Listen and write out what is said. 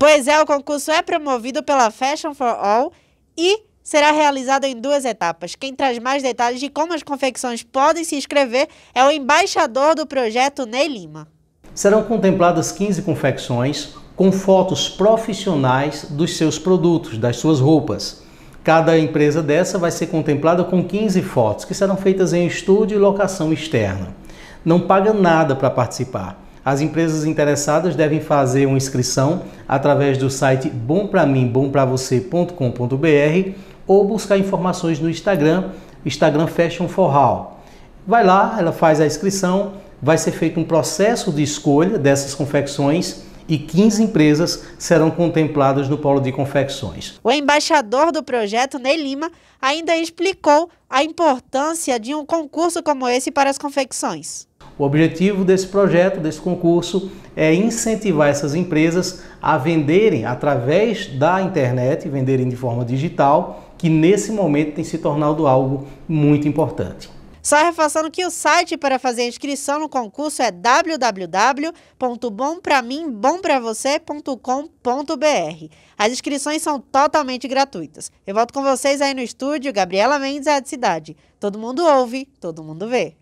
Pois é, o concurso é promovido pela Fashion for All e será realizado em duas etapas. Quem traz mais detalhes de como as confecções podem se inscrever é o embaixador do projeto Ney Lima. Serão contempladas 15 confecções com fotos profissionais dos seus produtos, das suas roupas. Cada empresa dessa vai ser contemplada com 15 fotos, que serão feitas em estúdio e locação externa. Não paga nada para participar. As empresas interessadas devem fazer uma inscrição através do site bompramimbompravocê.com.br ou buscar informações no Instagram, Instagram Fashion for Hall. Vai lá, ela faz a inscrição, vai ser feito um processo de escolha dessas confecções e 15 empresas serão contempladas no polo de confecções. O embaixador do projeto, Ney Lima, ainda explicou a importância de um concurso como esse para as confecções. O objetivo desse projeto, desse concurso, é incentivar essas empresas a venderem através da internet, venderem de forma digital, que nesse momento tem se tornado algo muito importante. Só reforçando que o site para fazer inscrição no concurso é www.bompramimbompravocê.com.br. As inscrições são totalmente gratuitas. Eu volto com vocês aí no estúdio, Gabriela Mendes, a Cidade. Todo mundo ouve, todo mundo vê.